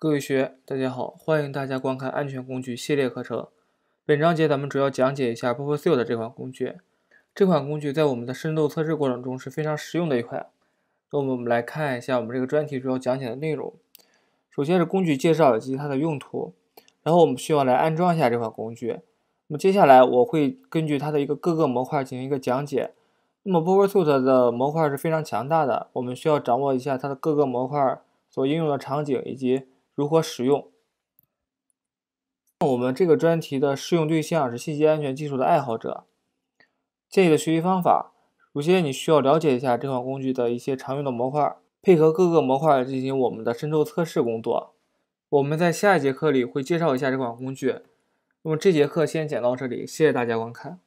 各位学，大家好，欢迎大家观看安全工具系列课程。本章节咱们主要讲解一下 p o w e r s u i t 的这款工具。这款工具在我们的渗透测试过程中是非常实用的一块。那我们来看一下我们这个专题主要讲解的内容。首先是工具介绍以及它的用途。然后我们需要来安装一下这款工具。那么接下来我会根据它的一个各个模块进行一个讲解。那么 p o w e r s u i t 的模块是非常强大的，我们需要掌握一下它的各个模块所应用的场景以及。如何使用？我们这个专题的适用对象是信息安全技术的爱好者。建议的学习方法：首先，你需要了解一下这款工具的一些常用的模块，配合各个模块进行我们的深度测试工作。我们在下一节课里会介绍一下这款工具。那么这节课先讲到这里，谢谢大家观看。